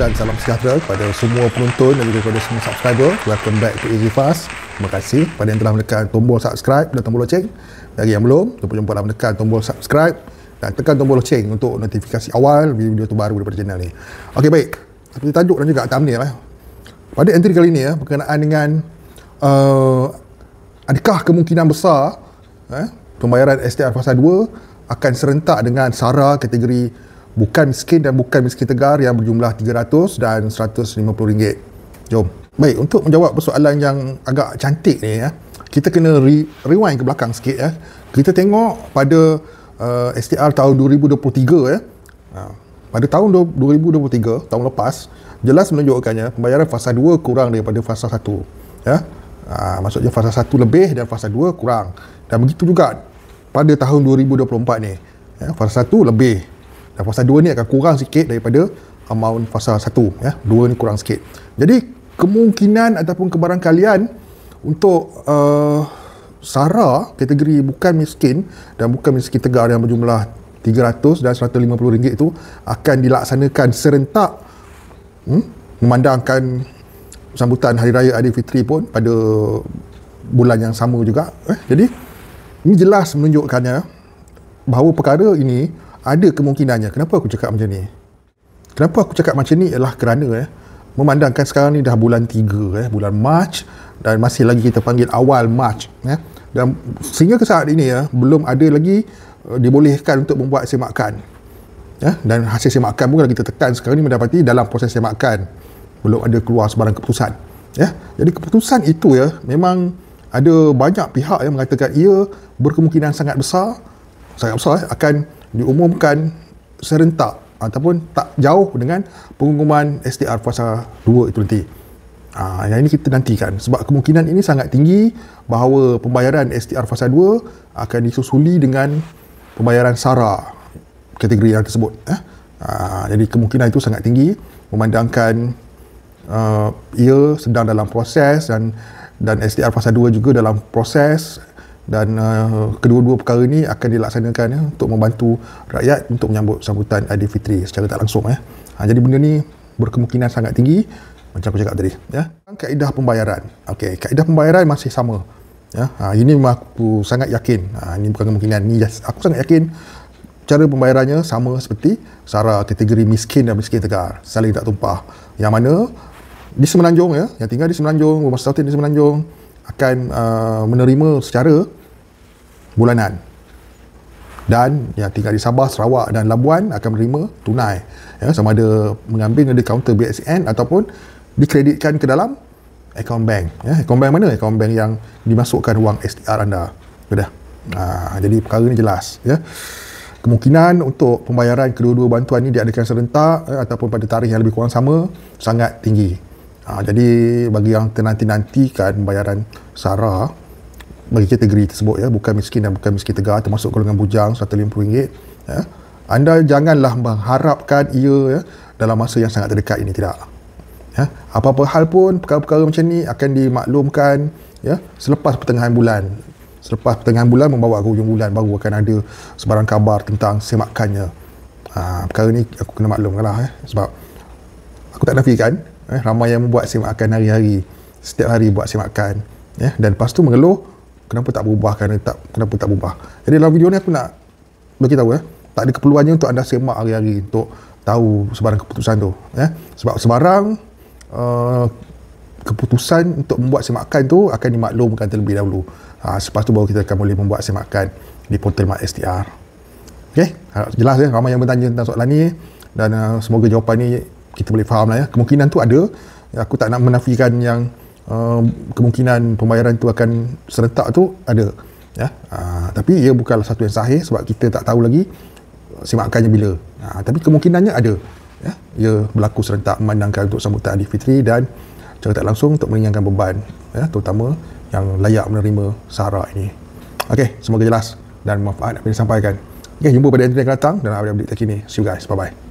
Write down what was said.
dan salam sejahtera kepada semua penonton dan juga kepada semua subscriber. Welcome back to Easy Fast. Terima kasih kepada yang telah menekan tombol subscribe dan tombol loceng. Bagi yang belum, jumpa jumpa dalam menekan tombol subscribe dan tekan tombol loceng untuk notifikasi awal video-video terbaru daripada channel ni. Okey baik. Seperti tajuk dan juga thumbnail eh. Pada entry kali ni ya, berkenaan dengan uh, adakah kemungkinan besar eh, pembayaran STR Fasa 2 akan serentak dengan SARA kategori bukan miskin dan bukan miskin tegar yang berjumlah 300 dan 150 ringgit. Jom. Baik, untuk menjawab persoalan yang agak cantik ni ya. Kita kena re- rewind ke belakang sikit ya. Kita tengok pada uh, STR tahun 2023 ya. Ha, pada tahun 2023, tahun lepas, jelas menunjukkannya pembayaran fasa 2 kurang daripada fasa 1. Ya. Uh, maksudnya fasa 1 lebih dan fasa 2 kurang. Dan begitu juga pada tahun 2024 ni. Ya, fasa 1 lebih dan fasa 2 ni akan kurang sikit daripada amount fasa 1 ya dua ni kurang sikit jadi kemungkinan ataupun kebarangkalian untuk uh, SARA kategori bukan miskin dan bukan miskin tegar yang berjumlah 300 dan 150 ringgit itu akan dilaksanakan serentak hmm, memandangkan sambutan Hari Raya Fitri pun pada bulan yang sama juga eh, jadi ini jelas menunjukkannya bahawa perkara ini ada kemungkinannya kenapa aku cakap macam ni kenapa aku cakap macam ni ialah kerana eh, memandangkan sekarang ni dah bulan 3 eh, bulan March dan masih lagi kita panggil awal March eh. dan sehingga ke saat ini eh, belum ada lagi eh, dibolehkan untuk membuat semakan eh. dan hasil semakan pun kalau kita tekan sekarang ni mendapati dalam proses semakan belum ada keluar sebarang keputusan eh. jadi keputusan itu ya memang ada banyak pihak yang mengatakan ia berkemungkinan sangat besar sangat besar eh, akan diumumkan serentak ataupun tak jauh dengan pengumuman STR fasa 2 itu nanti. Ha, yang ini kita nantikan sebab kemungkinan ini sangat tinggi bahawa pembayaran STR fasa 2 akan disusuli dengan pembayaran SARA kategori yang tersebut eh? ha, jadi kemungkinan itu sangat tinggi memandangkan uh, ia sedang dalam proses dan dan STR fasa 2 juga dalam proses dan uh, kedua-dua perkara ini akan dilaksanakan ya untuk membantu rakyat untuk menyambut sambutan Fitri secara tak langsung ya. Ha, jadi benda ni berkemungkinan sangat tinggi macam aku cakap tadi ya. Kaedah pembayaran. okay, kaedah pembayaran masih sama. Ya. Ha, ini memang aku sangat yakin. Ha, ini bukan kemungkinan ni yes, aku sangat yakin cara pembayarannya sama seperti secara kategori miskin dan miskin tegar saling tak tumpah. Yang mana di Semenanjung ya, yang tinggal di Semenanjung, rumah sakit di Semenanjung akan uh, menerima secara bulanan. Dan yang tinggal di Sabah, Sarawak dan Labuan akan menerima tunai. Ya, sama ada mengambil dari kaunter BSN ataupun dikreditkan ke dalam akaun bank. Ya, akaun bank mana? Akaun bank yang dimasukkan wang STR anda. Sudah. Ha, jadi perkara ini jelas. Ya. Kemungkinan untuk pembayaran kedua-dua bantuan ini diadakan serentak ya, ataupun pada tarikh yang lebih kurang sama sangat tinggi. Ha, jadi bagi yang ternanti-nantikan pembayaran SARA bagi kategori tersebut ya bukan miskin dan bukan miskin tegar termasuk golongan bujang RM150 ya anda janganlah mengharapkan ia ya, dalam masa yang sangat terdekat ini tidak ya apa-apa hal pun perkara-perkara macam ni akan dimaklumkan ya selepas pertengahan bulan selepas pertengahan bulan membawa ke hujung bulan baru akan ada sebarang kabar tentang semakannya ha, perkara ni aku kena maklumkan lah ya, sebab aku tak nafikan eh, ramai yang membuat semakan hari-hari setiap hari buat semakan ya dan lepas tu mengeluh kenapa tak berubah kerana tak kenapa tak berubah jadi dalam video ni aku nak bagi tahu ya eh, tak ada keperluannya untuk anda semak hari-hari untuk tahu sebarang keputusan tu ya eh. sebab sebarang uh, keputusan untuk membuat semakan tu akan dimaklumkan terlebih dahulu ha, selepas tu baru kita akan boleh membuat semakan di portal Mark STR Okay, ha, jelas ya, ramai yang bertanya tentang soalan ni dan uh, semoga jawapan ni kita boleh faham lah ya. Kemungkinan tu ada, aku tak nak menafikan yang Um, kemungkinan pembayaran tu akan serentak tu ada ya uh, tapi ia bukanlah satu yang sahih sebab kita tak tahu lagi uh, simakannya bila uh, tapi kemungkinannya ada ya ia berlaku serentak memandangkan untuk sambutan Adi Fitri dan secara tak langsung untuk meringankan beban ya terutama yang layak menerima sara ini okey semoga jelas dan manfaat apa yang disampaikan okey jumpa pada entry yang akan datang dan update-update terkini see you guys bye bye